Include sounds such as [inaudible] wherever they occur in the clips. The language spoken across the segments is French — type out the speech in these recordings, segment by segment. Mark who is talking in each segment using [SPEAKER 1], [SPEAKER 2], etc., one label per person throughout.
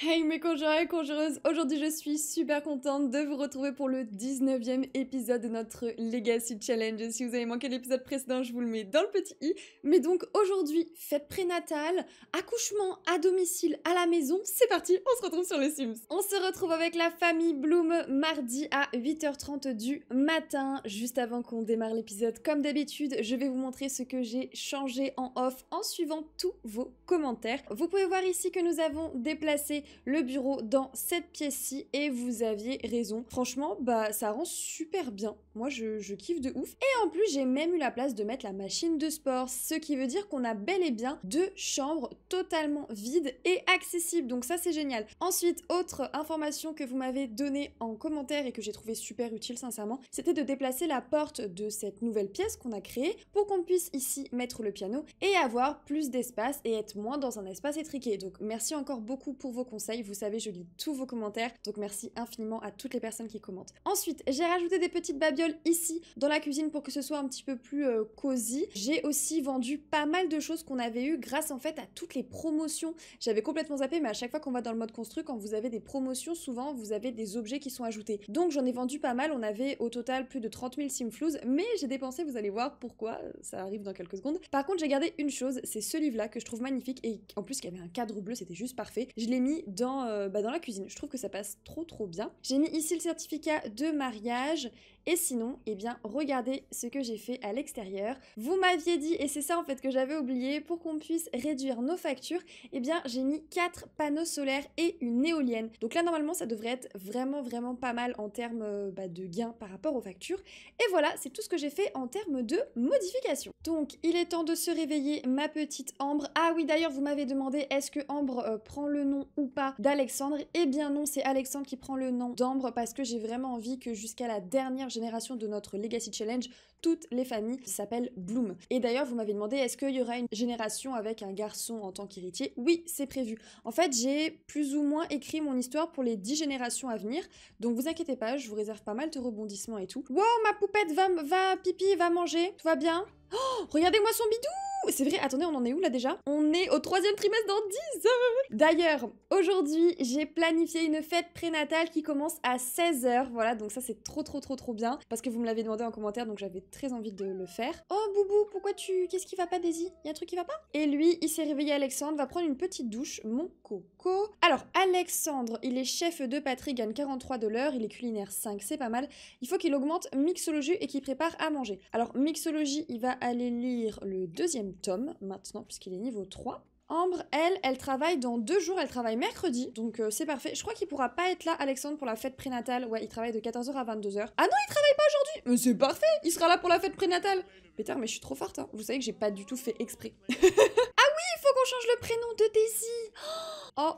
[SPEAKER 1] Hey mes conjurés et conjureuses, aujourd'hui je suis super contente de vous retrouver pour le 19e épisode de notre Legacy Challenge. Si vous avez manqué l'épisode précédent, je vous le mets dans le petit i. Mais donc aujourd'hui, fête prénatale, accouchement à domicile, à la maison, c'est parti, on se retrouve sur les Sims. On se retrouve avec la famille Bloom mardi à 8h30 du matin. Juste avant qu'on démarre l'épisode, comme d'habitude, je vais vous montrer ce que j'ai changé en off en suivant tous vos commentaires. Vous pouvez voir ici que nous avons déplacé le bureau dans cette pièce-ci et vous aviez raison. Franchement, bah ça rend super bien. Moi, je, je kiffe de ouf. Et en plus, j'ai même eu la place de mettre la machine de sport, ce qui veut dire qu'on a bel et bien deux chambres totalement vides et accessibles. Donc ça, c'est génial. Ensuite, autre information que vous m'avez donnée en commentaire et que j'ai trouvé super utile, sincèrement, c'était de déplacer la porte de cette nouvelle pièce qu'on a créée pour qu'on puisse ici mettre le piano et avoir plus d'espace et être moins dans un espace étriqué. Donc merci encore beaucoup pour vos conseils vous savez, je lis tous vos commentaires, donc merci infiniment à toutes les personnes qui commentent. Ensuite, j'ai rajouté des petites babioles ici dans la cuisine pour que ce soit un petit peu plus euh, cosy. J'ai aussi vendu pas mal de choses qu'on avait eues grâce en fait à toutes les promotions. J'avais complètement zappé, mais à chaque fois qu'on va dans le mode construit, quand vous avez des promotions, souvent vous avez des objets qui sont ajoutés. Donc j'en ai vendu pas mal. On avait au total plus de 30 000 simflouz, mais j'ai dépensé, vous allez voir pourquoi, ça arrive dans quelques secondes. Par contre, j'ai gardé une chose, c'est ce livre-là que je trouve magnifique et en plus qu'il y avait un cadre bleu, c'était juste parfait. Je l'ai mis dans, euh, bah, dans la cuisine. Je trouve que ça passe trop trop bien. J'ai mis ici le certificat de mariage et sinon, eh bien, regardez ce que j'ai fait à l'extérieur. Vous m'aviez dit, et c'est ça en fait que j'avais oublié, pour qu'on puisse réduire nos factures, eh bien, j'ai mis 4 panneaux solaires et une éolienne. Donc là, normalement, ça devrait être vraiment, vraiment pas mal en termes euh, bah, de gains par rapport aux factures. Et voilà, c'est tout ce que j'ai fait en termes de modifications. Donc, il est temps de se réveiller, ma petite Ambre. Ah oui, d'ailleurs, vous m'avez demandé, est-ce que Ambre euh, prend le nom ou pas d'Alexandre Eh bien non, c'est Alexandre qui prend le nom d'Ambre parce que j'ai vraiment envie que jusqu'à la dernière génération de notre Legacy Challenge, toutes les familles s'appellent Bloom. Et d'ailleurs, vous m'avez demandé est-ce qu'il y aura une génération avec un garçon en tant qu'héritier Oui, c'est prévu. En fait, j'ai plus ou moins écrit mon histoire pour les 10 générations à venir, donc vous inquiétez pas, je vous réserve pas mal de rebondissements et tout. Wow, ma poupette va, va pipi, va manger, tout va bien Oh, regardez-moi son bidou c'est vrai, attendez, on en est où là déjà On est au troisième trimestre dans 10 heures D'ailleurs, aujourd'hui, j'ai planifié une fête prénatale qui commence à 16h. Voilà, donc ça c'est trop trop trop trop bien parce que vous me l'avez demandé en commentaire donc j'avais très envie de le faire. Oh Boubou, pourquoi tu qu'est-ce qui va pas Daisy Y a un truc qui va pas Et lui, il s'est réveillé Alexandre, va prendre une petite douche, mon coco. Alors Alexandre, il est chef de patrie, gagne 43 de l'heure, il est culinaire 5, c'est pas mal. Il faut qu'il augmente mixologie et qu'il prépare à manger. Alors mixologie, il va aller lire le deuxième Tom maintenant, puisqu'il est niveau 3. Ambre, elle, elle travaille dans deux jours, elle travaille mercredi, donc euh, c'est parfait. Je crois qu'il pourra pas être là, Alexandre, pour la fête prénatale. Ouais, il travaille de 14h à 22h. Ah non, il travaille pas aujourd'hui Mais euh, c'est parfait, il sera là pour la fête prénatale Peter mais je suis trop forte, hein. Vous savez que j'ai pas du tout fait exprès. [laughs]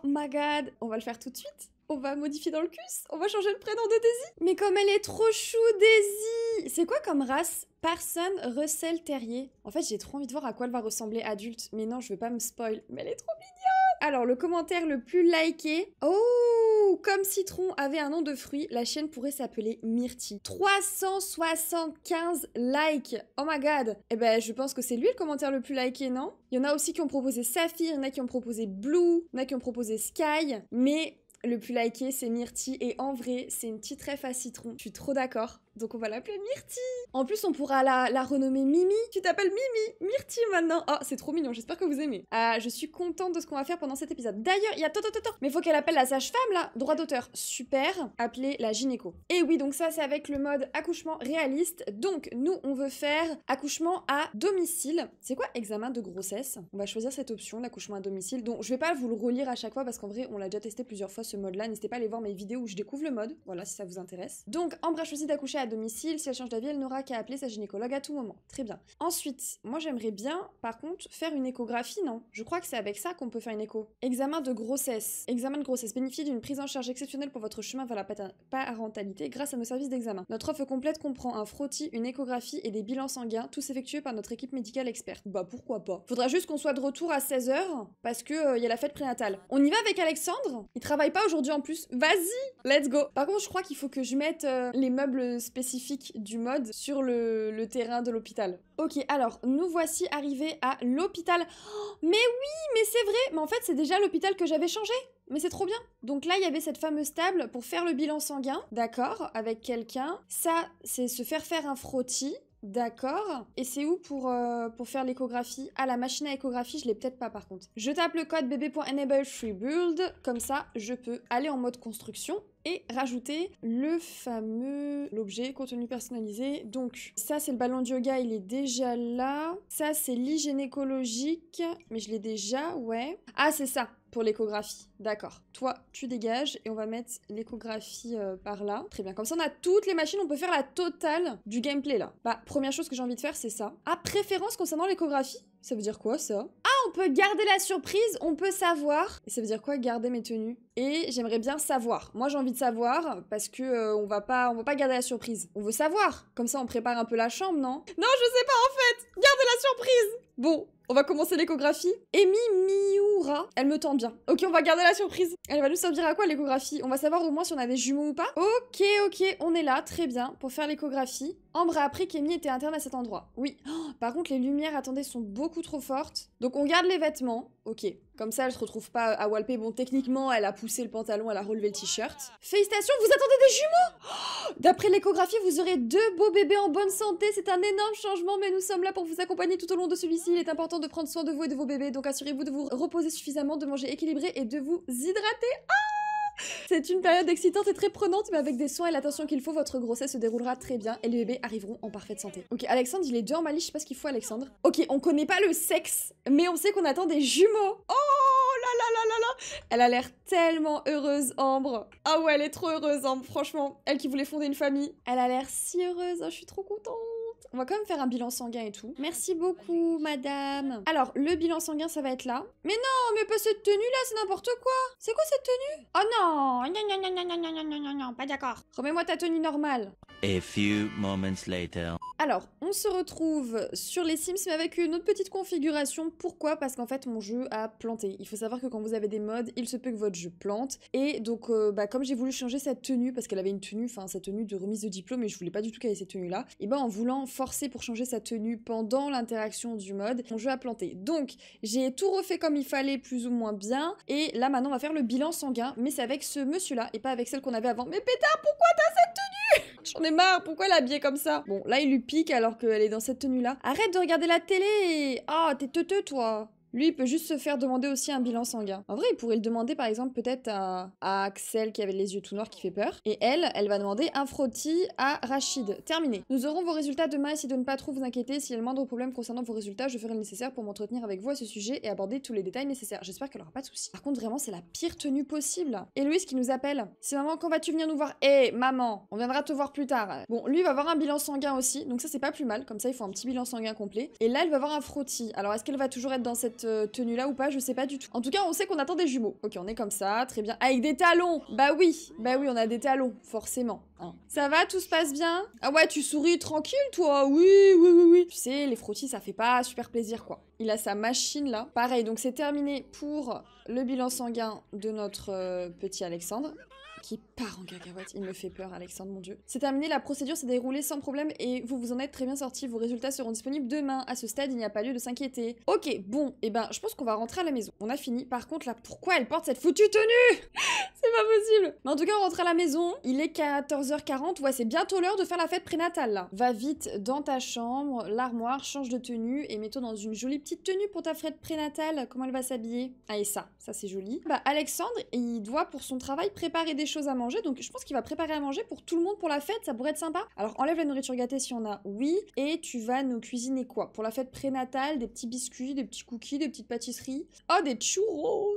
[SPEAKER 1] Oh my god, on va le faire tout de suite on va modifier dans le cus on va changer le prénom de Daisy. Mais comme elle est trop chou, Daisy C'est quoi comme race Parson Russell Terrier. En fait, j'ai trop envie de voir à quoi elle va ressembler adulte, mais non, je veux pas me spoil, mais elle est trop mignonne alors, le commentaire le plus liké. Oh Comme Citron avait un nom de fruit, la chaîne pourrait s'appeler Myrtille. 375 likes Oh my god Eh ben, je pense que c'est lui le commentaire le plus liké, non Il y en a aussi qui ont proposé Saphir, il y en a qui ont proposé Blue, il y en a qui ont proposé Sky, mais le plus liké, c'est Myrtille. Et en vrai, c'est une petite ref à citron. Je suis trop d'accord. Donc on va l'appeler Myrtille. En plus, on pourra la, la renommer Mimi. Tu t'appelles Mimi, Myrtille maintenant. Oh, c'est trop mignon, j'espère que vous aimez. Ah je suis contente de ce qu'on va faire pendant cet épisode. D'ailleurs, il y a tot, tot, Mais faut qu'elle appelle la sage-femme là. Droit d'auteur, super. Appeler la gynéco. Et oui, donc ça, c'est avec le mode accouchement réaliste. Donc nous, on veut faire accouchement à domicile. C'est quoi examen de grossesse On va choisir cette option, l'accouchement à domicile. Donc je vais pas vous le relire à chaque fois parce qu'en vrai, on l'a déjà testé plusieurs fois ce mode là. N'hésitez pas à aller voir mes vidéos où je découvre le mode. Voilà, si ça vous intéresse. Donc Ambre a choisi d'accoucher à domicile, si elle change d'avis, elle n'aura qu'à appeler sa gynécologue à tout moment. Très bien. Ensuite, moi j'aimerais bien, par contre, faire une échographie, non Je crois que c'est avec ça qu'on peut faire une écho. Examen de grossesse. Examen de grossesse bénéficie d'une prise en charge exceptionnelle pour votre chemin vers la parentalité grâce à nos services d'examen. Notre offre complète comprend un frottis, une échographie et des bilans sanguins, tous effectués par notre équipe médicale experte. Bah pourquoi pas Faudra juste qu'on soit de retour à 16h parce que il euh, y a la fête prénatale. On y va avec Alexandre Il travaille pas aujourd'hui en plus. Vas-y, let's go. Par contre, je crois qu'il faut que je mette euh, les meubles spécifique du mode sur le, terrain de l'hôpital. Ok, alors nous voici arrivés à l'hôpital. Oh, mais oui, mais c'est vrai, mais en fait c'est déjà l'hôpital que j'avais changé. Mais c'est trop bien. Donc là, il y avait cette fameuse table pour faire le bilan sanguin, d'accord, avec quelqu'un. Ça, c'est se faire faire un frottis. D'accord. Et c'est où pour, euh, pour faire l'échographie Ah, la machine à échographie, je l'ai peut-être pas par contre. Je tape le code bb.enable freebuild, comme ça je peux aller en mode construction et rajouter le fameux l'objet contenu personnalisé. Donc ça c'est le ballon de yoga, il est déjà là. Ça c'est écologique, mais je l'ai déjà, ouais. Ah c'est ça, pour l'échographie, d'accord. Toi, tu dégages et on va mettre l'échographie euh, par là. Très bien, comme ça on a toutes les machines, on peut faire la totale du gameplay là. Bah, première chose que j'ai envie de faire, c'est ça. à préférence concernant l'échographie ça veut dire quoi ça Ah, on peut garder la surprise, on peut savoir. ça veut dire quoi garder mes tenues Et j'aimerais bien savoir. Moi, j'ai envie de savoir parce que euh, on va pas on va pas garder la surprise. On veut savoir. Comme ça on prépare un peu la chambre, non Non, je sais pas en fait. Garder la surprise. Bon, on va commencer l'échographie. Emi Miura, elle me tend bien. Ok, on va garder la surprise. Elle va nous servir à quoi l'échographie On va savoir au moins si on a des jumeaux ou pas. Ok, ok, on est là, très bien, pour faire l'échographie. Ambre a appris qu'Emmy était interne à cet endroit. Oui. Oh, par contre, les lumières, attendez, sont beaucoup trop fortes. Donc on garde les vêtements. Ok. Comme ça, elle se retrouve pas euh, à walper. Bon, techniquement, elle a poussé le pantalon, elle a relevé le t-shirt. Félicitations, vous attendez des jumeaux oh, D'après l'échographie, vous aurez deux beaux bébés en bonne santé. C'est un énorme changement, mais nous sommes là pour vous accompagner tout au long de celui-ci. Il est important de prendre soin de vous et de vos bébés. Donc assurez-vous de vous reposer suffisamment, de manger équilibré et de vous hydrater. Ah! C'est une période excitante et très prenante, mais avec des soins et l'attention qu'il faut, votre grossesse se déroulera très bien et les bébés arriveront en parfaite santé. Ok, Alexandre, il est déjà en Mali, je sais pas ce qu'il faut, Alexandre. Ok, on connaît pas le sexe, mais on sait qu'on attend des jumeaux. Oh là là là là là elle a l'air tellement heureuse, Ambre. Ah ouais, elle est trop heureuse, Ambre, franchement. Elle qui voulait fonder une famille. Elle a l'air si heureuse, hein, je suis trop contente. On va quand même faire un bilan sanguin et tout. Merci beaucoup, madame. Alors, le bilan sanguin, ça va être là. Mais non, mais pas cette tenue-là, c'est n'importe quoi. C'est quoi cette tenue Oh non Non, non, non, non, non, non, non, non, pas d'accord. Remets-moi ta tenue normale. A few moments later. Alors, on se retrouve sur les Sims, mais avec une autre petite configuration. Pourquoi Parce qu'en fait, mon jeu a planté. Il faut savoir que quand vous avez des modes, il se peut que votre jeu plante. Et donc, euh, bah, comme j'ai voulu changer cette tenue, parce qu'elle avait une tenue, enfin, sa tenue de remise de diplôme, et je voulais pas du tout qu'elle ait cette tenue-là, et ben, en voulant forcer pour changer sa tenue pendant l'interaction du mode. Mon jeu a planté. Donc, j'ai tout refait comme il fallait, plus ou moins bien. Et là, maintenant, on va faire le bilan sanguin. Mais c'est avec ce monsieur-là et pas avec celle qu'on avait avant. Mais pétard, pourquoi t'as cette tenue J'en ai marre, pourquoi l'habiller comme ça Bon, là, il lui pique alors qu'elle est dans cette tenue-là. Arrête de regarder la télé Ah, oh, t'es teuteux, toi lui, il peut juste se faire demander aussi un bilan sanguin. En vrai, il pourrait le demander par exemple peut-être à, Axel qui avait les yeux tout noirs qui fait peur. Et elle, elle va demander un frottis à Rachid. Terminé. Nous aurons vos résultats demain. Essayez de ne pas trop vous inquiéter. S'il y a le moindre problème concernant vos résultats, je ferai le nécessaire pour m'entretenir avec vous à ce sujet et aborder tous les détails nécessaires. J'espère qu'elle aura pas de soucis. Par contre, vraiment, c'est la pire tenue possible. Et Louis qui nous appelle. C'est maman, quand vas-tu venir nous voir Eh, maman, on viendra te voir plus tard. Bon, lui va avoir un bilan sanguin aussi. Donc ça, c'est pas plus mal. Comme ça, il faut un petit bilan sanguin complet. Et là, elle va avoir un frottis. Alors, est-ce qu'elle va toujours être dans cette euh, tenue-là ou pas, je sais pas du tout. En tout cas, on sait qu'on attend des jumeaux. Ok, on est comme ça, très bien. Avec des talons Bah oui, bah oui, on a des talons, forcément. Hein. Ça va, tout se passe bien Ah ouais, tu souris tranquille, toi Oui, oui, oui, oui. Tu sais, les frottis, ça fait pas super plaisir, quoi. Il a sa machine, là. Pareil, donc c'est terminé pour le bilan sanguin de notre euh, petit Alexandre qui part en cacahuète. Il me fait peur, Alexandre, mon dieu. C'est terminé, la procédure s'est déroulée sans problème et vous vous en êtes très bien sorti. Vos résultats seront disponibles demain. À ce stade, il n'y a pas lieu de s'inquiéter. Ok, bon, et eh ben, je pense qu'on va rentrer à la maison. On a fini. Par contre, là, pourquoi elle porte cette foutue tenue [laughs] C'est pas possible. Mais en tout cas, on rentre à la maison. Il est 14h40. Ouais, c'est bientôt l'heure de faire la fête prénatale, Va vite dans ta chambre, l'armoire, change de tenue et mets-toi dans une jolie petite tenue pour ta fête prénatale. Comment elle va s'habiller Ah, et ça, ça c'est joli. Bah, Alexandre, il doit pour son travail préparer des choses à manger. Donc je pense qu'il va préparer à manger pour tout le monde pour la fête, ça pourrait être sympa. Alors enlève la nourriture gâtée si on a, oui. Et tu vas nous cuisiner quoi Pour la fête prénatale, des petits biscuits, des petits cookies, des petites pâtisseries. Oh, des churros,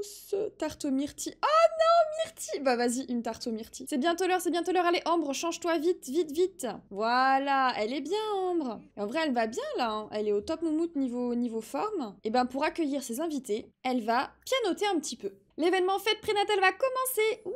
[SPEAKER 1] tarte aux myrtilles. oh, non, myrtilles Bah vas-y, une tarte aux myrtilles. C'est bientôt l'heure, c'est bientôt l'heure. Allez, Ambre, change-toi vite, vite, vite. Voilà, elle est bien, Ambre. en vrai, elle va bien là. Hein. Elle est au top moumoute niveau, niveau forme. Et ben pour accueillir ses invités, elle va pianoter un petit peu. L'événement fête prénatale va commencer. Oui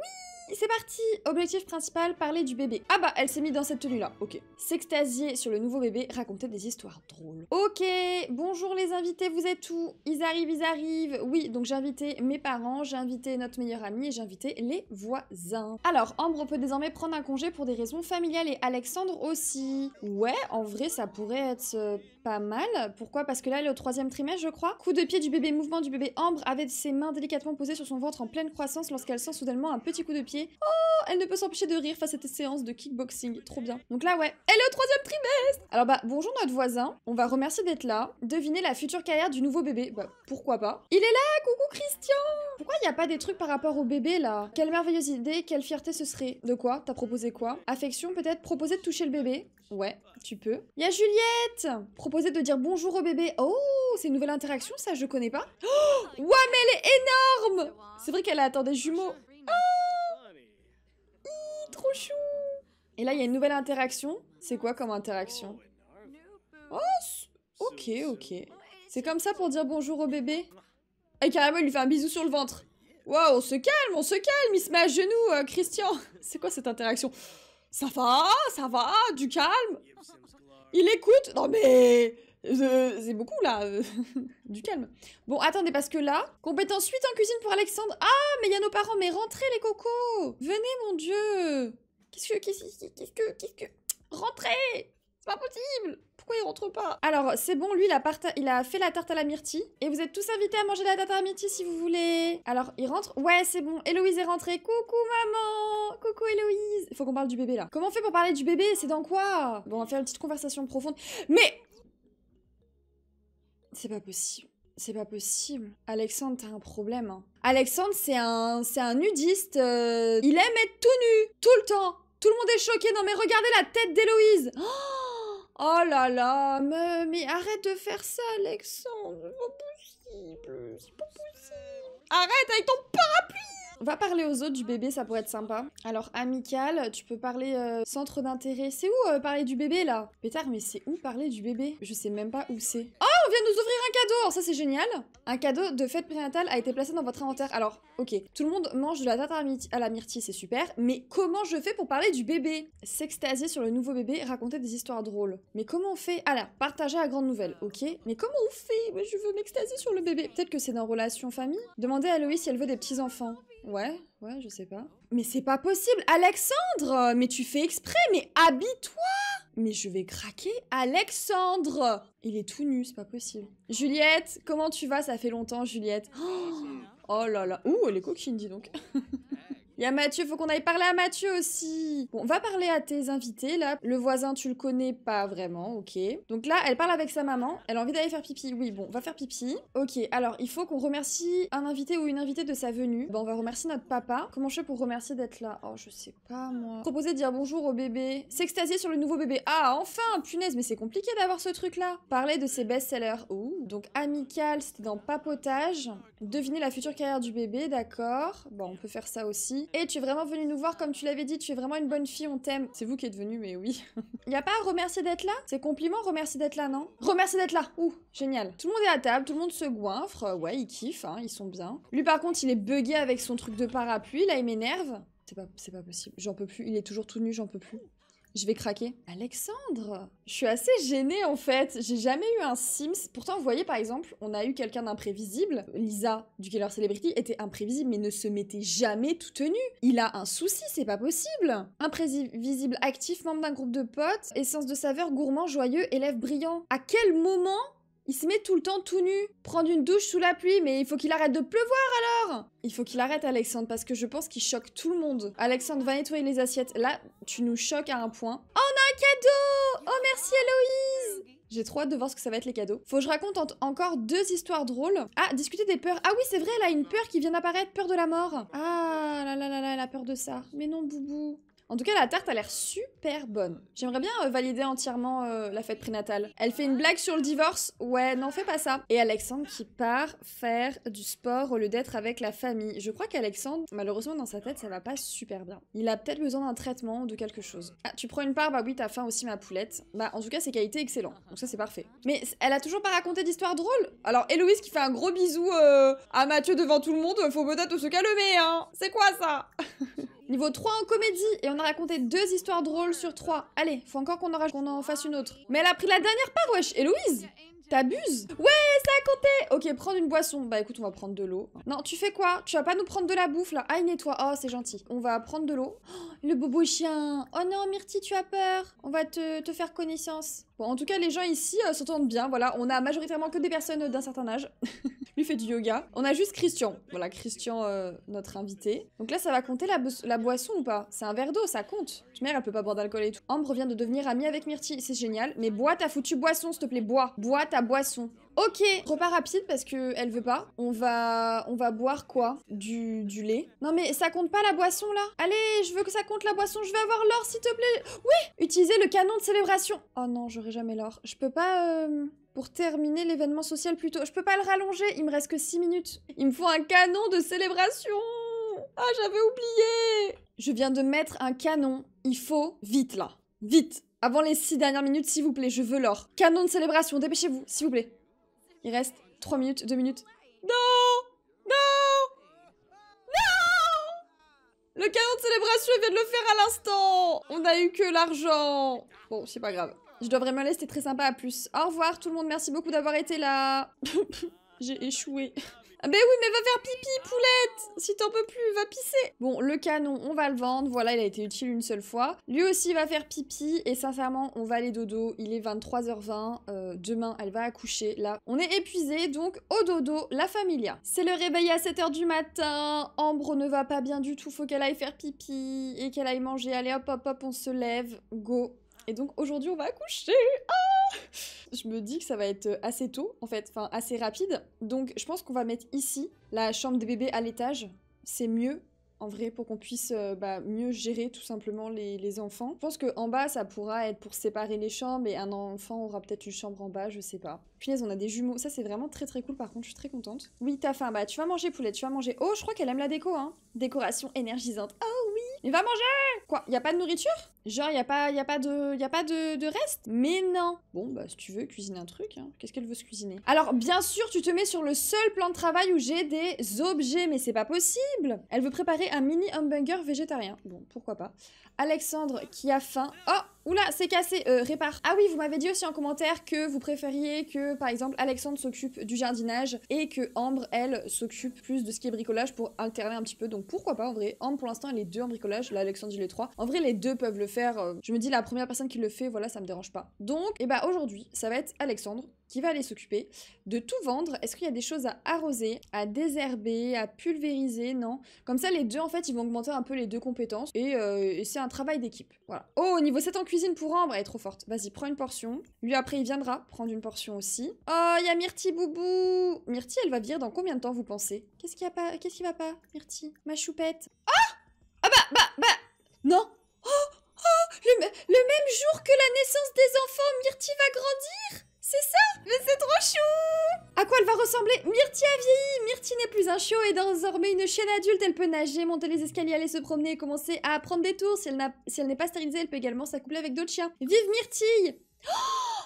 [SPEAKER 1] c'est parti Objectif principal, parler du bébé. Ah bah, elle s'est mise dans cette tenue-là, ok. S'extasier sur le nouveau bébé, raconter des histoires drôles. Ok, bonjour les invités, vous êtes où Ils arrivent, ils arrivent. Oui, donc j'ai invité mes parents, j'ai invité notre meilleure amie et j'ai invité les voisins. Alors, Ambre peut désormais prendre un congé pour des raisons familiales et Alexandre aussi. Ouais, en vrai, ça pourrait être euh, pas mal. Pourquoi Parce que là, elle est au troisième trimestre, je crois. Coup de pied du bébé, mouvement du bébé. Ambre avait ses mains délicatement posées sur son ventre en pleine croissance lorsqu'elle sent soudainement un petit coup de pied Oh, elle ne peut s'empêcher de rire face à cette séance de kickboxing. Trop bien. Donc là, ouais. Elle est au troisième trimestre Alors bah, bonjour notre voisin. On va remercier d'être là. Devinez la future carrière du nouveau bébé. Bah, pourquoi pas. Il est là, coucou Christian Pourquoi il n'y a pas des trucs par rapport au bébé, là Quelle merveilleuse idée, quelle fierté ce serait. De quoi T'as proposé quoi Affection, peut-être Proposer de toucher le bébé Ouais, tu peux. Il y a Juliette Proposer de dire bonjour au bébé. Oh, c'est une nouvelle interaction, ça, je connais pas. Oh ouais, mais elle est énorme C'est vrai qu'elle a des jumeaux. Ah, trop Et là, il y a une nouvelle interaction. C'est quoi comme interaction Oh, ok, ok. C'est comme ça pour dire bonjour au bébé Et carrément, il lui fait un bisou sur le ventre. Waouh, on se calme, on se calme, il se met à genoux, euh, Christian [laughs] C'est quoi cette interaction Ça va, ça va, du calme Il écoute Non mais c'est beaucoup là, euh, [laughs] du calme. Bon, attendez, parce que là, compétence 8 en cuisine pour Alexandre. Ah, mais il y a nos parents, mais rentrez les cocos Venez, mon dieu Qu'est-ce que, qu'est-ce que, qu'est-ce que, quest que... Rentrez C'est pas possible Pourquoi il rentre pas Alors, c'est bon, lui, il a, il a fait la tarte à la myrtille. Et vous êtes tous invités à manger la tarte à la myrtille si vous voulez. Alors, il rentre. Ouais, c'est bon, Héloïse est rentrée. Coucou, maman Coucou, Héloïse Faut qu'on parle du bébé, là. Comment on fait pour parler du bébé C'est dans quoi Bon, on va faire une petite conversation profonde. Mais c'est pas possible. C'est pas possible. Alexandre, t'as un problème. Hein. Alexandre, c'est un, c'est un nudiste. Euh, il aime être tout nu, tout le temps. Tout le monde est choqué. Non mais regardez la tête d'Héloïse. [gasps] Oh, là là, mais, arrête de faire ça, Alexandre. C'est pas possible. C'est pas possible. Arrête avec ton parapluie. Va parler aux autres du bébé, ça pourrait être sympa. Alors, amical, tu peux parler euh, centre d'intérêt. C'est où euh, parler du bébé là Pétard, mais c'est où parler du bébé Je sais même pas où c'est. Oh vient nous ouvrir un cadeau ça c'est génial Un cadeau de fête prénatale a été placé dans votre inventaire. Alors, ok, tout le monde mange de la tarte à la myrtille, c'est super, mais comment je fais pour parler du bébé S'extasier sur le nouveau bébé, raconter des histoires drôles. Mais comment on fait Alors, partager la grande nouvelle, ok Mais comment on fait Mais Je veux m'extasier sur le bébé. Peut-être que c'est dans relation famille Demandez à Loïs si elle veut des petits-enfants. Ouais, ouais, je sais pas. Mais c'est pas possible Alexandre Mais tu fais exprès, mais habille-toi mais je vais craquer Alexandre Il est tout nu, c'est pas possible. Juliette, comment tu vas Ça fait longtemps, Juliette. Oh, là là. Ouh, elle est coquine, dis donc. Il y a Mathieu, faut qu'on aille parler à Mathieu aussi. Bon, on va parler à tes invités là. Le voisin, tu le connais pas vraiment, ok. Donc là, elle parle avec sa maman. Elle a envie d'aller faire pipi. Oui, bon, va faire pipi. Ok, alors il faut qu'on remercie un invité ou une invitée de sa venue. Bon, on va remercier notre papa. Comment je fais pour remercier d'être là Oh, je sais pas moi. Proposer de dire bonjour au bébé. S'extasier sur le nouveau bébé. Ah, enfin, punaise, mais c'est compliqué d'avoir ce truc là. Parler de ses best-sellers. Ouh. Donc amical, c'était dans papotage. Deviner la future carrière du bébé, d'accord. Bon, on peut faire ça aussi. Et tu es vraiment venu nous voir comme tu l'avais dit, tu es vraiment une bonne fille, on t'aime. C'est vous qui êtes venu, mais oui. Il [laughs] a pas à remercier d'être là C'est compliment, remercier d'être là, non Remercier d'être là Ouh, génial. Tout le monde est à table, tout le monde se goinfre. Ouais, ils kiffent, hein, ils sont bien. Lui par contre, il est bugué avec son truc de parapluie, là il m'énerve. C'est pas possible, j'en peux plus, il est toujours tout nu, j'en peux plus je vais craquer. Alexandre Je suis assez gênée en fait, j'ai jamais eu un Sims. Pourtant, vous voyez par exemple, on a eu quelqu'un d'imprévisible. Lisa du Killer Celebrity était imprévisible mais ne se mettait jamais tout tenu. Il a un souci, c'est pas possible. Imprévisible actif, membre d'un groupe de potes, essence de saveur, gourmand, joyeux, élève brillant. À quel moment il se met tout le temps tout nu, prendre une douche sous la pluie, mais il faut qu'il arrête de pleuvoir alors Il faut qu'il arrête Alexandre, parce que je pense qu'il choque tout le monde. Alexandre, va nettoyer les assiettes. Là, tu nous choques à un point. on a un cadeau Oh, merci Héloïse j'ai trop hâte de voir ce que ça va être les cadeaux. Faut que je raconte encore deux histoires drôles. Ah, discuter des peurs. Ah oui, c'est vrai, elle a une peur qui vient d'apparaître, peur de la mort. Ah là là là là, elle a peur de ça. Mais non, Boubou. En tout cas, la tarte a l'air super bonne. J'aimerais bien euh, valider entièrement euh, la fête prénatale. Elle fait une blague sur le divorce Ouais, n'en fais pas ça. Et Alexandre qui part faire du sport au lieu d'être avec la famille. Je crois qu'Alexandre, malheureusement, dans sa tête, ça va pas super bien. Il a peut-être besoin d'un traitement ou de quelque chose. Ah, tu prends une part Bah oui, t'as faim aussi, ma poulette. Bah, en tout cas, c'est qualité excellent. Donc ça, c'est parfait. Mais elle a toujours pas raconté d'histoire drôle Alors, Héloïse qui fait un gros bisou euh, à Mathieu devant tout le monde, faut peut-être se calmer, hein C'est quoi ça [laughs] Niveau 3 en comédie et on a raconté deux histoires drôles sur 3. Allez, faut encore qu'on en, en fasse une autre. Mais elle a pris la dernière part, wesh. Héloïse T'abuses Ouais, ça a compté Ok, prendre une boisson. Bah écoute, on va prendre de l'eau. Non, tu fais quoi Tu vas pas nous prendre de la bouffe, là Ah, nettoie. Oh, c'est gentil. On va prendre de l'eau. Oh, le bobo chien Oh non, Myrtille, tu as peur. On va te, te faire connaissance. Bon, en tout cas, les gens ici euh, s'entendent bien. Voilà, on a majoritairement que des personnes d'un certain âge. [laughs] Lui fait du yoga. On a juste Christian. Voilà, Christian, euh, notre invité. Donc là, ça va compter la, la boisson ou pas C'est un verre d'eau, ça compte. Mère, elle peut pas boire d'alcool et tout. Ambre vient de devenir amie avec Myrtille, c'est génial. Mais bois ta foutue boisson, s'il te plaît, bois. Bois ta boisson. Ok, repas rapide parce que elle veut pas. On va, on va boire quoi du, lait. Non mais ça compte pas la boisson là Allez, je veux que ça compte la boisson. Je vais avoir l'or s'il te plaît. Oui Utilisez le canon de célébration. Oh non, j'aurai jamais l'or. Je peux pas... Euh, pour terminer l'événement social plus tôt. Je peux pas le rallonger, il me reste que 6 minutes. Il me faut un canon de célébration Ah, j'avais oublié Je viens de mettre un canon. Il faut vite là. Vite Avant les 6 dernières minutes, s'il vous plaît, je veux l'or. Canon de célébration, dépêchez-vous, s'il vous plaît. Il reste 3 minutes, 2 minutes. Non Non Non Le canon de célébration, il vient de le faire à l'instant On a eu que l'argent Bon, c'est pas grave. Je dois vraiment aller, c'était très sympa, à plus. Au revoir tout le monde, merci beaucoup d'avoir été là [laughs] J'ai échoué. Mais ah ben oui, mais va faire pipi, poulette Si t'en peux plus, va pisser Bon, le canon, on va le vendre. Voilà, il a été utile une seule fois. Lui aussi va faire pipi. Et sincèrement, on va aller dodo. Il est 23h20. Euh, demain, elle va accoucher. Là, on est épuisé. Donc, au dodo, la familia. C'est le réveil à 7h du matin. Ambre ne va pas bien du tout. Faut qu'elle aille faire pipi et qu'elle aille manger. Allez, hop, hop, hop, on se lève. Go et donc aujourd'hui, on va accoucher. Ah je me dis que ça va être euh, assez tôt, en fait, enfin assez rapide. Donc je pense qu'on va mettre ici la chambre des bébés à l'étage. C'est mieux en vrai pour qu'on puisse euh, bah, mieux gérer tout simplement les, les enfants. Je pense qu'en bas ça pourra être pour séparer les chambres et un enfant aura peut-être une chambre en bas, je sais pas. Punaise, on a des jumeaux. Ça, c'est vraiment très très cool. Par contre, je suis très contente. Oui, t'as faim. Bah, tu vas manger, poulet. Tu vas manger. Oh, je crois qu'elle aime la déco, hein. Décoration énergisante. Oh oui. Mais va manger Quoi y'a pas de nourriture Genre, y'a pas, pas de, y a pas de, de reste Mais non. Bon, bah, si tu veux, cuisiner un truc. Hein. Qu'est-ce qu'elle veut se cuisiner Alors, bien sûr, tu te mets sur le seul plan de travail où j'ai des objets, mais c'est pas possible. Elle veut préparer un mini hamburger végétarien. Bon, pourquoi pas. Alexandre qui a faim. Oh Oula, c'est cassé, euh, répare. Ah oui, vous m'avez dit aussi en commentaire que vous préfériez que, par exemple, Alexandre s'occupe du jardinage et que Ambre, elle, s'occupe plus de ce qui est bricolage pour alterner un petit peu. Donc pourquoi pas en vrai Ambre, pour l'instant, elle est deux en bricolage, là, Alexandre, il est trois. En vrai, les deux peuvent le faire. Euh, je me dis, la première personne qui le fait, voilà, ça me dérange pas. Donc, et eh bah ben, aujourd'hui, ça va être Alexandre qui va aller s'occuper de tout vendre. Est-ce qu'il y a des choses à arroser, à désherber, à pulvériser Non. Comme ça, les deux, en fait, ils vont augmenter un peu les deux compétences. Et, euh, c'est un travail d'équipe. Voilà. Oh, niveau 7 en cuisine pour Ambre, elle est trop forte. Vas-y, prends une portion. Lui, après, il viendra prendre une portion aussi. Oh, il y a Myrtille Boubou myrti elle va venir dans combien de temps, vous pensez Qu'est-ce qui, a pas... Qu'est-ce qui va pas, Myrtille Ma choupette. Ah Ah bah, bah, bah Non Oh, oh le, même jour que la naissance des enfants, Myrtille va grandir c'est ça Mais c'est trop chou À quoi elle va ressembler Myrtille a vieilli Myrtille n'est plus un chiot et désormais une chienne adulte. Elle peut nager, monter les escaliers, aller se promener et commencer à prendre des tours. Si elle n'est pas stérilisée, elle peut également s'accoupler avec d'autres chiens. Vive Myrtille oh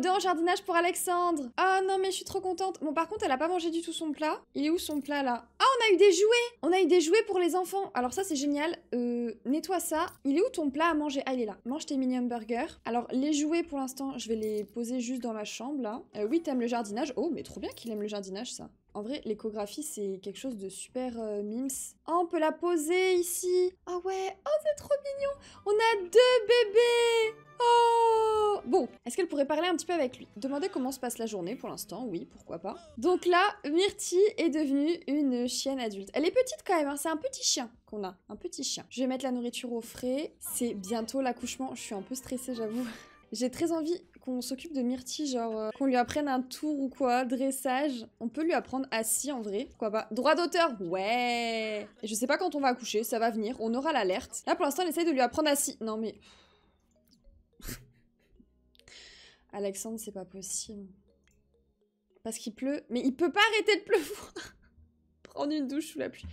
[SPEAKER 1] Deux en jardinage pour Alexandre. Oh non, mais je suis trop contente. Bon, par contre, elle a pas mangé du tout son plat. Il est où son plat là Ah, on a eu des jouets On a eu des jouets pour les enfants. Alors, ça, c'est génial. Euh, nettoie ça. Il est où ton plat à manger Ah, il est là. Mange tes mini hamburgers. Alors, les jouets pour l'instant, je vais les poser juste dans ma chambre là. Euh, oui, t'aimes le jardinage. Oh, mais trop bien qu'il aime le jardinage ça. En vrai, l'échographie, c'est quelque chose de super mimes euh, mims. Oh, on peut la poser ici Ah ouais Oh, c'est trop mignon On a deux bébés Oh Bon, est-ce qu'elle pourrait parler un petit peu avec lui Demander comment se passe la journée pour l'instant, oui, pourquoi pas. Donc là, Myrti est devenue une chienne adulte. Elle est petite quand même, hein. c'est un petit chien qu'on a, un petit chien. Je vais mettre la nourriture au frais, c'est bientôt l'accouchement, je suis un peu stressée j'avoue. J'ai très envie qu'on s'occupe de Myrtille, genre euh, qu'on lui apprenne un tour ou quoi, dressage. On peut lui apprendre assis en vrai, pourquoi pas. Droit d'auteur, ouais. je sais pas quand on va accoucher, ça va venir, on aura l'alerte. Là pour l'instant, on essaye de lui apprendre assis. Non mais. [laughs] Alexandre, c'est pas possible. Parce qu'il pleut, mais il peut pas arrêter de pleuvoir. [laughs] Prendre une douche sous la pluie.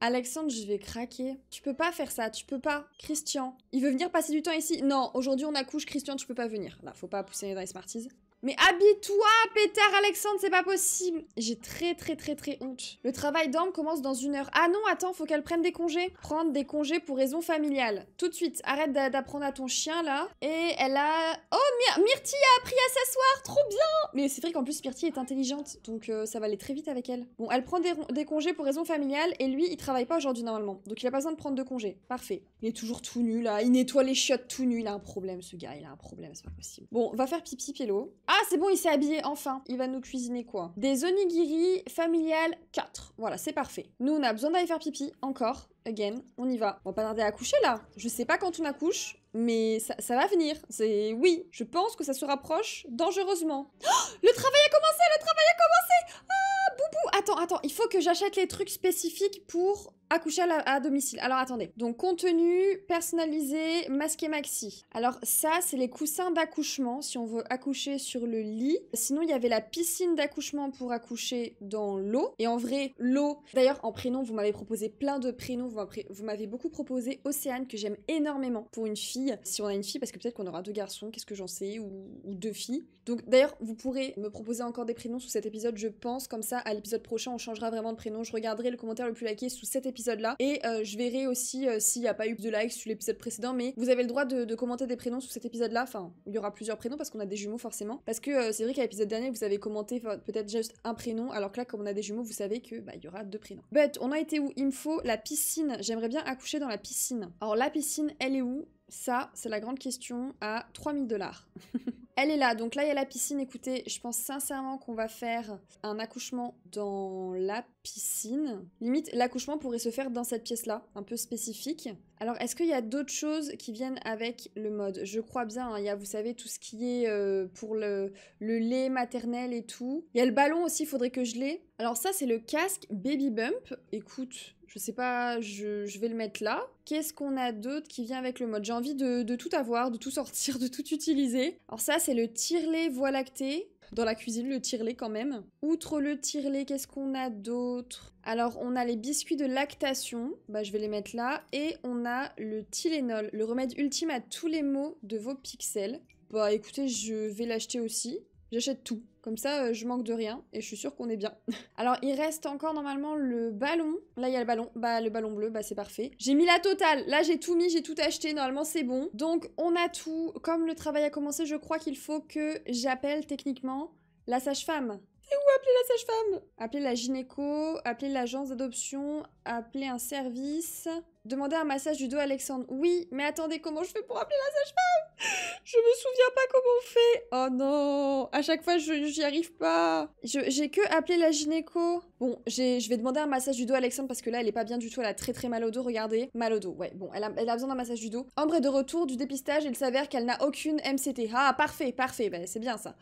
[SPEAKER 1] Alexandre, je vais craquer. Tu peux pas faire ça, tu peux pas. Christian, il veut venir passer du temps ici. Non, aujourd'hui on accouche, Christian, tu peux pas venir. Là, faut pas pousser les les smarties. Mais habille-toi, pétard Alexandre, c'est pas possible J'ai très très très très honte. Le travail d'homme commence dans une heure. Ah non, attends, faut qu'elle prenne des congés. Prendre des congés pour raison familiale. Tout de suite, arrête d'apprendre à ton chien, là. Et elle a... Oh, My Myrtille a appris à s'asseoir Trop bien Mais c'est vrai qu'en plus, Myrtille est intelligente, donc euh, ça va aller très vite avec elle. Bon, elle prend des, congés pour raison familiale, et lui, il travaille pas aujourd'hui, normalement. Donc il a pas besoin de prendre de congés. Parfait. Il est toujours tout nu, là. Il nettoie les chiottes tout nu. Il a un problème, ce gars. Il a un problème, c'est pas possible. Bon, va faire pipi, Pélo. Ah, c'est bon, il s'est habillé, enfin. Il va nous cuisiner quoi Des onigiri familiales 4. Voilà, c'est parfait. Nous, on a besoin d'aller faire pipi, encore. Again, on y va. On va pas tarder à coucher là. Je sais pas quand on accouche, mais ça, va venir. C'est oui, je pense que ça se rapproche dangereusement. Oh le travail a commencé, le travail a commencé. Ah, boubou. Attends, attends, il faut que j'achète les trucs spécifiques pour Accoucher à, domicile. Alors attendez. Donc contenu personnalisé, masqué maxi. Alors ça, c'est les coussins d'accouchement si on veut accoucher sur le lit. Sinon, il y avait la piscine d'accouchement pour accoucher dans l'eau. Et en vrai, l'eau. D'ailleurs, en prénom, vous m'avez proposé plein de prénoms. Vous m'avez beaucoup proposé Océane que j'aime énormément pour une fille. Si on a une fille, parce que peut-être qu'on aura deux garçons, qu'est-ce que j'en sais, ou, ou deux filles. Donc d'ailleurs, vous pourrez me proposer encore des prénoms sous cet épisode, je pense. Comme ça, à l'épisode prochain, on changera vraiment de prénom. Je regarderai le commentaire le plus liké sous cet épisode et euh, je verrai aussi euh, s'il n'y a pas eu de likes sur l'épisode précédent, mais vous avez le droit de, commenter des prénoms sous cet épisode-là. Enfin, il y aura plusieurs prénoms parce qu'on a des jumeaux forcément. Parce que euh, c'est vrai qu'à l'épisode dernier, vous avez commenté peut-être juste un prénom, alors que là, comme on a des jumeaux, vous savez que bah, il y aura deux prénoms. But, on a été où Il me faut la piscine. J'aimerais bien accoucher dans la piscine. Alors la piscine, elle est où ça, c'est la grande question à 3000 dollars. [laughs] Elle est là, donc là il y a la piscine. Écoutez, je pense sincèrement qu'on va faire un accouchement dans la piscine. Limite, l'accouchement pourrait se faire dans cette pièce-là, un peu spécifique. Alors, est-ce qu'il y a d'autres choses qui viennent avec le mode Je crois bien, hein, il y a, vous savez, tout ce qui est euh, pour le, le lait maternel et tout. Il y a le ballon aussi, il faudrait que je l'ai. Alors ça, c'est le casque Baby Bump. Écoute, je sais pas, je, vais le mettre là. Qu'est-ce qu'on a d'autre qui vient avec le mode J'ai envie de, tout avoir, de tout sortir, [laughs] de tout utiliser. Alors ça, c'est le tirelet voie lactée. Dans la cuisine, le tirelet quand même. Outre le tirelet, qu'est-ce qu'on a d'autre Alors, on a les biscuits de lactation. Bah, je vais les mettre là. Et on a le Tylenol, le remède ultime à tous les maux de vos pixels. Bah écoutez, je vais l'acheter aussi. J'achète tout. Comme ça, euh, je manque de rien et je suis sûre qu'on est bien. [laughs] Alors, il reste encore normalement le ballon. Là, il y a le ballon. Bah, le ballon bleu, bah, c'est parfait. J'ai mis la totale. Là, j'ai tout mis, j'ai tout acheté. Normalement, c'est bon. Donc, on a tout. Comme le travail a commencé, je crois qu'il faut que j'appelle techniquement la sage-femme. Et où appeler la sage-femme Appeler la gynéco, appeler l'agence d'adoption, appeler un service. Demander un massage du dos, Alexandre. Oui, mais attendez, comment je fais pour appeler la sage-femme Je me souviens pas comment on fait. Oh non, à chaque fois, je j'y arrive pas. J'ai que appelé la gynéco. Bon, je vais demander un massage du dos, à Alexandre, parce que là, elle est pas bien du tout. Elle a très très mal au dos. Regardez, mal au dos. Ouais, bon, elle a, besoin d'un massage du dos. Ambre est de retour du dépistage. Il s'avère qu'elle n'a aucune MCT. Ah, parfait, parfait. Ben, c'est bien ça.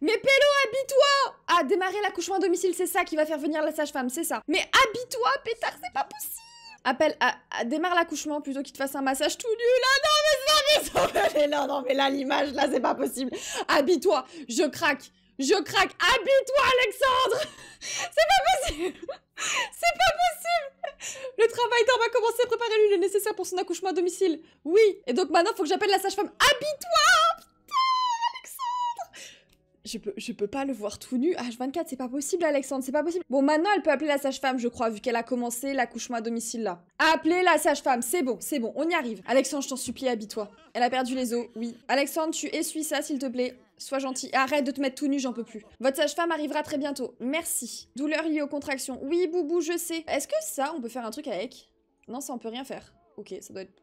[SPEAKER 1] Mais Pélo, habille-toi Ah, démarrer l'accouchement à domicile, c'est ça qui va faire venir la sage-femme, c'est ça. Mais habille-toi, pétard, c'est pas possible appelle à, démarre l'accouchement plutôt qu'il te fasse un massage tout nul. là. Ah non, mais ça, mais ça, Non, [laughs] non, mais là, l'image, là, c'est pas possible. Habille-toi, je craque, je craque, habille-toi, Alexandre. [laughs] C'est pas possible, [laughs] c'est pas possible. Le travail va commencer à préparer lui nécessaire pour son accouchement à domicile. Oui, et donc maintenant, faut que j'appelle la sage-femme. Habille-toi je peux, je peux pas le voir tout nu. H24, c'est pas possible, Alexandre, c'est pas possible. Bon, maintenant, elle peut appeler la sage-femme, je crois, vu qu'elle a commencé l'accouchement à domicile là. Appelez la sage-femme, c'est bon, c'est bon, on y arrive. Alexandre, je t'en supplie, habille-toi. Elle a perdu les os, oui. Alexandre, tu essuies ça, s'il te plaît. Sois gentil. Arrête de te mettre tout nu, j'en peux plus. Votre sage-femme arrivera très bientôt. Merci. Douleur liée aux contractions. Oui, boubou, je sais. Est-ce que ça, on peut faire un truc avec Non, ça, on peut rien faire. Ok, ça doit être...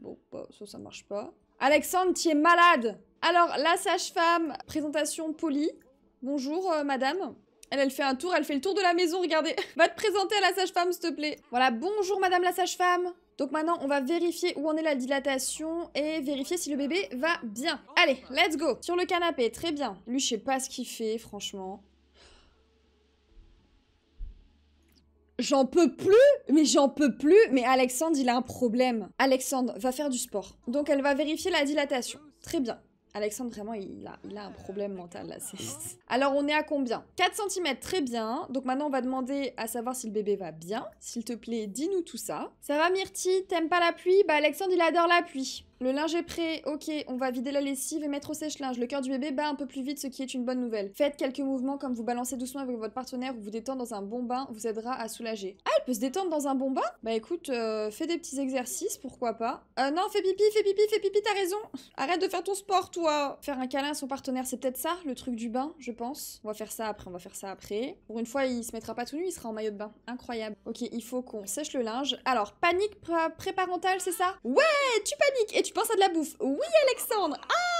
[SPEAKER 1] Bon, bah, ça, ça marche pas. Alexandre, tu es malade Alors, la sage-femme, présentation polie. Bonjour, euh, madame. Elle, elle fait un tour, elle fait le tour de la maison, regardez. [laughs] va te présenter à la sage-femme, s'il te plaît. Voilà, bonjour, madame la sage-femme. Donc maintenant, on va vérifier où en est la dilatation et vérifier si le bébé va bien. Allez, let's go Sur le canapé, très bien. Lui, je sais pas ce qu'il fait, franchement. J'en peux plus, mais j'en peux plus. Mais Alexandre, il a un problème. Alexandre va faire du sport. Donc elle va vérifier la dilatation. Très bien. Alexandre, vraiment, il a, a un problème mental là. Ah. Alors, on est à combien 4 cm, très bien. Donc maintenant, on va demander à savoir si le bébé va bien. S'il te plaît, dis-nous tout ça. Ça va, Myrtille T'aimes pas la pluie Bah, Alexandre, il adore la pluie. Le linge est prêt, ok, on va vider la lessive et mettre au sèche-linge. Le cœur du bébé bat un peu plus vite, ce qui est une bonne nouvelle. Faites quelques mouvements comme vous balancez doucement avec votre partenaire ou vous détendre dans un bon bain vous aidera à soulager peut se détendre dans un bon bain. Bah écoute, euh, fais des petits exercices, pourquoi pas. Euh, non, fais pipi, fais pipi, fais pipi, t'as raison. Arrête de faire ton sport, toi. Faire un câlin à son partenaire, c'est peut-être ça, le truc du bain, je pense. On va faire ça après, on va faire ça après. Pour une fois, il se mettra pas tout nu, il sera en maillot de bain. Incroyable. Ok, il faut qu'on sèche le linge. Alors, panique préparentale, c'est ça Ouais, tu paniques et tu penses à de la bouffe. Oui, Alexandre. Ah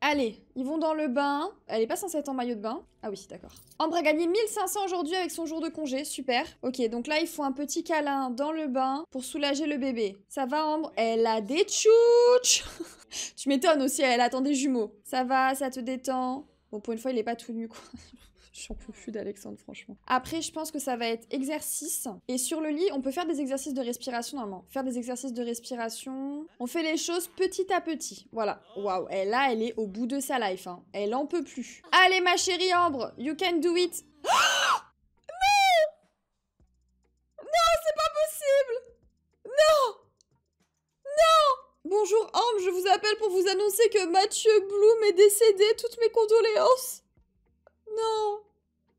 [SPEAKER 1] Allez, ils vont dans le bain. Elle est pas censée être en maillot de bain. Ah oui, d'accord. Ambre a gagné 1500 aujourd'hui avec son jour de congé, super. Ok, donc là, il faut un petit câlin dans le bain pour soulager le bébé. Ça va, Ambre Elle a des tchouches [laughs] Tu m'étonnes aussi, elle attend des jumeaux. Ça va, ça te détend Bon, pour une fois, il est pas tout nu, quoi. [laughs] je peux plus d'Alexandre, franchement. Après, je pense que ça va être exercice. Et sur le lit, on peut faire des exercices de respiration normalement. Faire des exercices de respiration. On fait les choses petit à petit. Voilà. Waouh. Elle là, elle est au bout de sa life. Hein. Elle en peut plus. Allez, ma chérie Ambre, you can do it. non [gasps] Non, c'est pas possible Non Non Bonjour Ambre, je vous appelle pour vous annoncer que Mathieu Bloom est décédé. Toutes mes condoléances non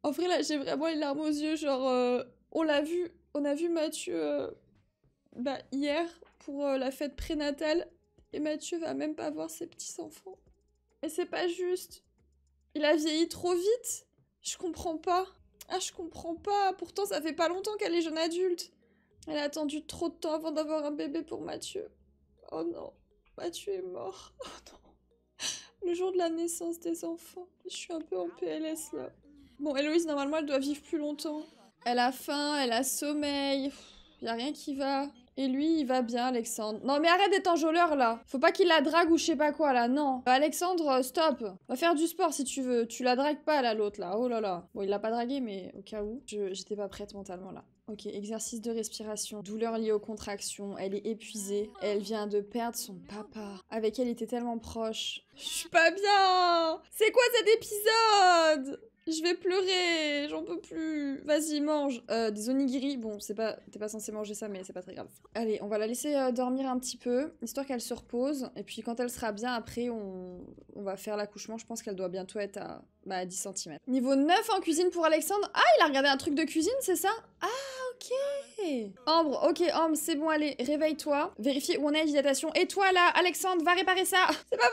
[SPEAKER 1] En vrai, là, j'ai vraiment les larmes aux yeux. Genre, euh, on l'a vu, on a vu Mathieu euh, bah, hier pour euh, la fête prénatale. Et Mathieu va même pas voir ses petits-enfants. Et c'est pas juste. Il a vieilli trop vite. Je comprends pas. Ah, je comprends pas. Pourtant, ça fait pas longtemps qu'elle est jeune adulte. Elle a attendu trop de temps avant d'avoir un bébé pour Mathieu. Oh non, Mathieu est mort. [laughs] Oh le jour de la naissance des enfants. Je suis un peu en PLS là. Bon, Héloïse, normalement, elle doit vivre plus longtemps. Elle a faim, elle a sommeil. Il a rien qui va. Et lui, il va bien, Alexandre. Non, mais arrête d'être enjôleur, là. Faut pas qu'il la drague ou je sais pas quoi, là, non. Alexandre, euh, stop. Va faire du sport si tu veux. Tu la dragues pas, là, l'autre, là. Oh là là. Bon, il l'a pas draguée, mais au cas où, j'étais pas prête mentalement, là. Ok, exercice de respiration, douleur liée aux contractions, elle est épuisée, elle vient de perdre son papa, avec elle était tellement proche. Je suis pas bien C'est quoi cet épisode je vais pleurer, j'en peux plus. Vas-y, mange. Euh, des onigiri, bon, c'est pas, t'es pas censé manger ça, mais c'est pas très grave. Allez, on va la laisser euh, dormir un petit peu, histoire qu'elle se repose. Et puis quand elle sera bien, après, on, va faire l'accouchement. Je pense qu'elle doit bientôt être à, bah, à 10 cm. Niveau 9 en cuisine pour Alexandre. Ah, il a regardé un truc de cuisine, c'est ça Ah Ok Ambre, ok, Ambre, c'est bon, allez, réveille-toi. Vérifie où on est, dilatation, Et toi, là, Alexandre, va réparer ça [laughs] C'est pas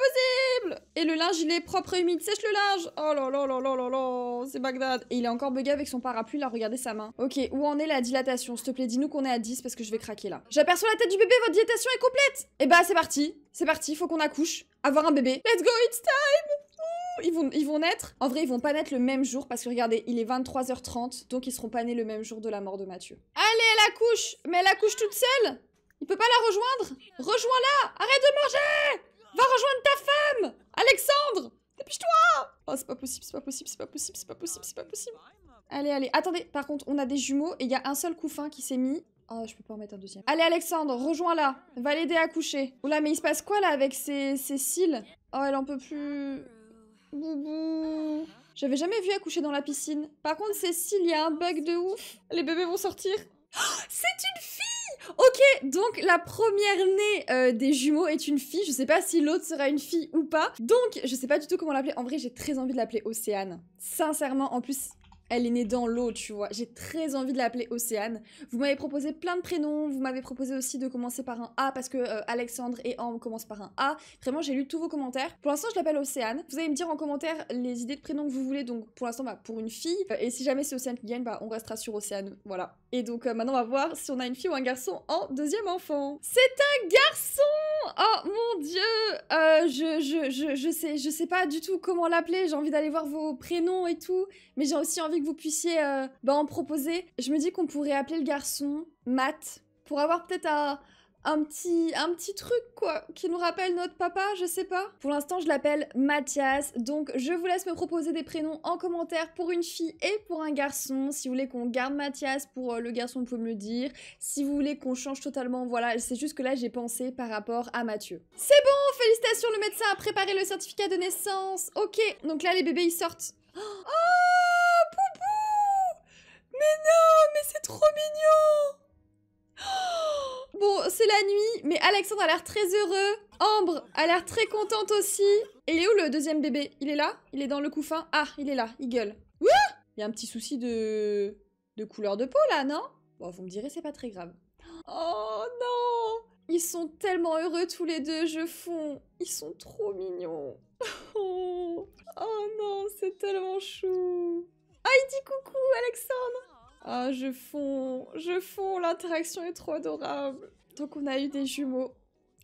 [SPEAKER 1] possible Et le linge, il est propre et humide. Sèche le linge Oh là là là là là là C'est Bagdad Et il est encore bugué avec son parapluie, là, regardez sa main. Ok, où en est la dilatation S'il te plaît, dis-nous qu'on est à 10 parce que je vais craquer, là. J'aperçois la tête du bébé, votre dilatation est complète Et eh bah, c'est parti C'est parti, faut qu'on accouche. Avoir un bébé. Let's go, it's time ils vont, naître. En vrai, ils vont pas naître le même jour parce que regardez, il est 23h30, donc ils seront pas nés le même jour de la mort de Mathieu. Allez, elle accouche Mais elle accouche toute seule Il peut pas la rejoindre Rejoins-la Arrête de manger Va rejoindre ta femme Alexandre Dépêche-toi Oh, c'est pas possible, c'est pas possible, c'est pas possible, c'est pas possible, c'est pas possible. Allez, allez. Attendez, par contre, on a des jumeaux et il y a un seul couffin qui s'est mis. Oh, je peux pas en mettre un deuxième. Allez, Alexandre, rejoins-la. Va l'aider à coucher. Oula, mais il se passe quoi, là, avec ses, cils Oh, elle en peut plus... Boubou. J'avais jamais vu accoucher dans la piscine. Par contre, Cécile, il y a un bug de ouf. Les bébés vont sortir. Oh, c'est une fille Ok, donc la première née euh, des jumeaux est une fille. Je sais pas si l'autre sera une fille ou pas. Donc, je sais pas du tout comment l'appeler. En vrai, j'ai très envie de l'appeler Océane. Sincèrement, en plus, elle est née dans l'eau, tu vois. J'ai très envie de l'appeler Océane. Vous m'avez proposé plein de prénoms, vous m'avez proposé aussi de commencer par un A parce que euh, Alexandre et Anne commencent par un A. Vraiment, j'ai lu tous vos commentaires. Pour l'instant, je l'appelle Océane. Vous allez me dire en commentaire les idées de prénoms que vous voulez, donc pour l'instant, bah, pour une fille. Euh, et si jamais c'est Océane qui gagne, bah, on restera sur Océane. Voilà. Et donc euh, maintenant on va voir si on a une fille ou un garçon en deuxième enfant. C'est un garçon Oh mon dieu euh, je, je, je, je, sais, je sais pas du tout comment l'appeler, j'ai envie d'aller voir vos prénoms et tout, mais j'ai aussi envie que vous puissiez euh, bah, en proposer. Je me dis qu'on pourrait appeler le garçon Matt, pour avoir peut-être un, un petit, un petit truc, quoi, qui nous rappelle notre papa, je sais pas. Pour l'instant, je l'appelle Mathias, donc je vous laisse me proposer des prénoms en commentaire pour une fille et pour un garçon. Si vous voulez qu'on garde Mathias pour euh, le garçon, vous pouvez me le dire. Si vous voulez qu'on change totalement, voilà, c'est juste que là, j'ai pensé par rapport à Mathieu. C'est bon, félicitations, le médecin a préparé le certificat de naissance. Ok, donc là, les bébés, ils sortent. Oh, Poupou Mais non, mais c'est trop mignon [gasps] Bon, c'est la nuit, mais Alexandre a l'air très heureux. Ambre a l'air très contente aussi. Et il est où le deuxième bébé Il est là Il est dans le couffin Ah, il est là, il gueule. il y a un petit souci de... de couleur de peau là, non Bon, vous me direz, c'est pas très grave. [gasps] Oh non Ils sont tellement heureux tous les deux, je fonds. Ils sont trop mignons. [laughs] Oh, oh non, c'est tellement chou. Ah, il dit coucou, Alexandre ah, je fonds, je fonds, l'interaction est trop adorable. Donc on a eu des jumeaux,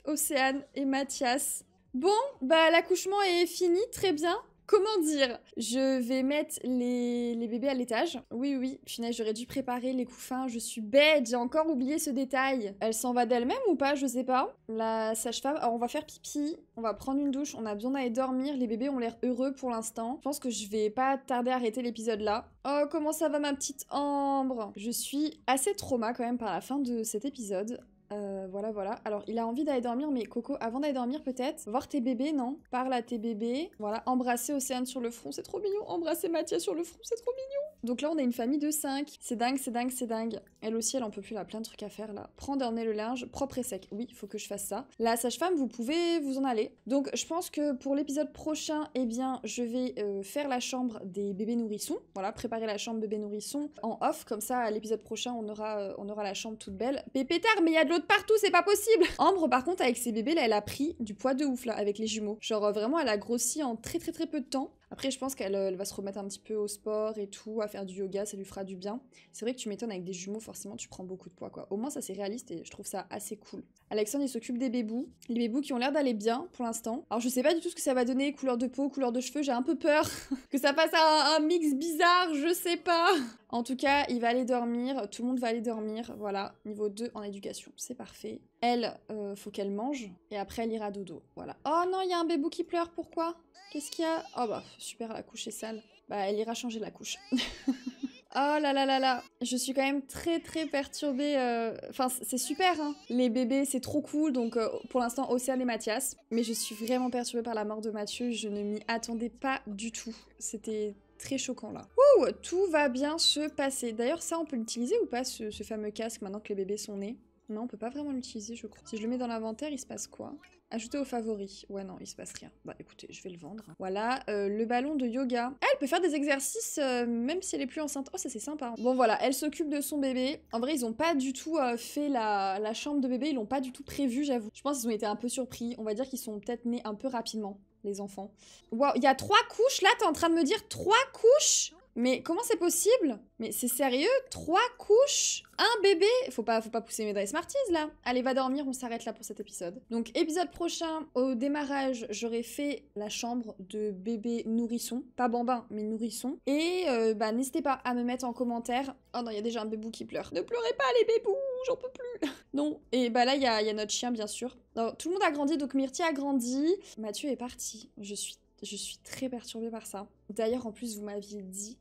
[SPEAKER 1] Océane et Mathias. Bon, bah l'accouchement est fini, très bien. Comment dire Je vais mettre les, bébés à l'étage. Oui, oui, Finalement j'aurais dû préparer les couffins. Je suis bête, j'ai encore oublié ce détail. Elle s'en va d'elle-même ou pas Je sais pas. La sage-femme, on va faire pipi, on va prendre une douche, on a besoin d'aller dormir. Les bébés ont l'air heureux pour l'instant. Je pense que je vais pas tarder à arrêter l'épisode là. Oh, comment ça va ma petite Ambre Je suis assez trauma quand même par la fin de cet épisode. Euh, voilà, voilà. Alors, il a envie d'aller dormir, mais Coco, avant d'aller dormir, peut-être, voir tes bébés, non Parle à tes bébés. Voilà, embrasser Océane sur le front, c'est trop mignon. Embrasser Mathias sur le front, c'est trop mignon. Donc là, on a une famille de 5. C'est dingue, c'est dingue, c'est dingue. Elle aussi, elle en peut plus, elle a plein de trucs à faire là. Prendre d'orner le linge propre et sec. Oui, il faut que je fasse ça. La sage-femme, vous pouvez vous en aller. Donc, je pense que pour l'épisode prochain, eh bien, je vais euh, faire la chambre des bébés nourrissons. Voilà, préparer la chambre bébé nourrisson en off. Comme ça, à l'épisode prochain, on aura, euh, on aura la chambre toute belle. Pépétard, mais il y a de partout, c'est pas possible. Ambre, par contre, avec ses bébés, là, elle a pris du poids de ouf, là, avec les jumeaux. Genre, euh, vraiment, elle a grossi en très très très peu de temps. Après, je pense qu'elle euh, va se remettre un petit peu au sport et tout, à faire du yoga, ça lui fera du bien. C'est vrai que tu m'étonnes avec des jumeaux, forcément, tu prends beaucoup de poids, quoi. Au moins, ça c'est réaliste et je trouve ça assez cool. Alexandre, il s'occupe des bébous. Les bébous qui ont l'air d'aller bien pour l'instant. Alors, je sais pas du tout ce que ça va donner, couleur de peau, couleur de cheveux. J'ai un peu peur [laughs] que ça passe à un, mix bizarre, je sais pas. En tout cas, il va aller dormir. Tout le monde va aller dormir. Voilà, niveau 2 en éducation. C'est parfait. Elle, euh, faut qu'elle mange. Et après, elle ira dodo. Voilà. Oh non, il y a un bébou qui pleure. Pourquoi Qu'est-ce qu'il y a Oh bah, super, la couche est sale. Bah, elle ira changer la couche. [laughs] Oh là là là là, je suis quand même très très perturbée. Euh, enfin, c'est super, hein. Les bébés, c'est trop cool. Donc, euh, pour l'instant, Océane et Mathias. Mais je suis vraiment perturbée par la mort de Mathieu. Je ne m'y attendais pas du tout. C'était très choquant là. oh tout va bien se passer. D'ailleurs, ça, on peut l'utiliser ou pas, ce, ce fameux casque, maintenant que les bébés sont nés non, on peut pas vraiment l'utiliser, je crois. Si je le mets dans l'inventaire, il se passe quoi Ajouter aux favoris. Ouais, non, il se passe rien. Bah écoutez, je vais le vendre. Voilà, euh, le ballon de yoga. elle peut faire des exercices euh, même si elle est plus enceinte. Oh, ça c'est sympa. Hein. Bon voilà, elle s'occupe de son bébé. En vrai, ils ont pas du tout euh, fait la, la, chambre de bébé, ils l'ont pas du tout prévu, j'avoue. Je pense qu'ils ont été un peu surpris. On va dire qu'ils sont peut-être nés un peu rapidement, les enfants. Wow il y a trois couches là, t'es en train de me dire trois couches mais comment c'est possible Mais c'est sérieux Trois couches Un bébé Faut pas, faut pas pousser mes Dry Smarties là Allez, va dormir, on s'arrête là pour cet épisode. Donc, épisode prochain, au démarrage, j'aurais fait la chambre de bébé nourrisson. Pas bambin, mais nourrisson. Et euh, bah, n'hésitez pas à me mettre en commentaire. Oh non, il y a déjà un bébou qui pleure. Ne pleurez pas les bébous, j'en peux plus [laughs] Non, et bah là, il y a, notre chien, bien sûr. tout le monde a grandi, donc Myrtille a grandi. Mathieu est parti. Je suis je suis très perturbée par ça. D'ailleurs, en plus, vous m'aviez dit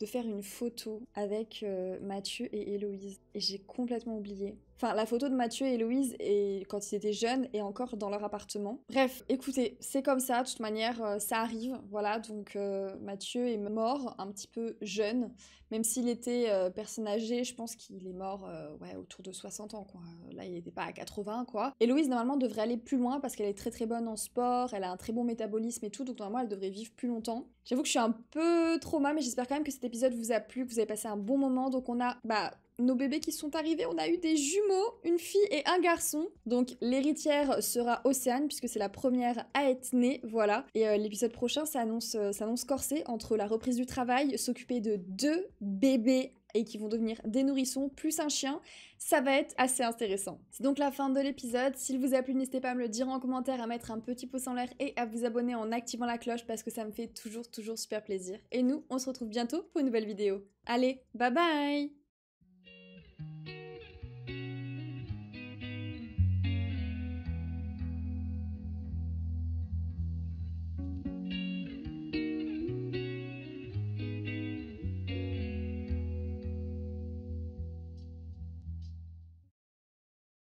[SPEAKER 1] de faire une photo avec euh, Mathieu et Héloïse et j'ai complètement oublié. Enfin, la photo de Mathieu et Louise et quand ils étaient jeunes et encore dans leur appartement. Bref, écoutez, c'est comme ça, de toute manière, euh, ça arrive. Voilà, donc euh, Mathieu est mort un petit peu jeune, même s'il était euh, personne âgée, je pense qu'il est mort ouais, autour de 60 ans, quoi. Là, il n'était pas à 80, quoi. Et Louise, normalement, devrait aller plus loin parce qu'elle est très très bonne en sport, elle a un très bon métabolisme et tout, donc normalement, elle devrait vivre plus longtemps. J'avoue que je suis un peu trauma, mais j'espère quand même que cet épisode vous a plu, que vous avez passé un bon moment. Donc on a, bah, nos bébés qui sont arrivés, on a eu des jumeaux, une fille et un garçon. Donc l'héritière sera Océane puisque c'est la première à être née, voilà. Et euh, l'épisode prochain, ça annonce, ça euh, annonce corsé entre la reprise du travail, s'occuper de deux bébés et qui vont devenir des nourrissons plus un chien, ça va être assez intéressant. C'est donc la fin de l'épisode. S'il vous a plu, n'hésitez pas à me le dire en commentaire, à mettre un petit pouce en l'air et à vous abonner en activant la cloche parce que ça me fait toujours toujours super plaisir. Et nous, on se retrouve bientôt pour une nouvelle vidéo. Allez, bye bye Thank you.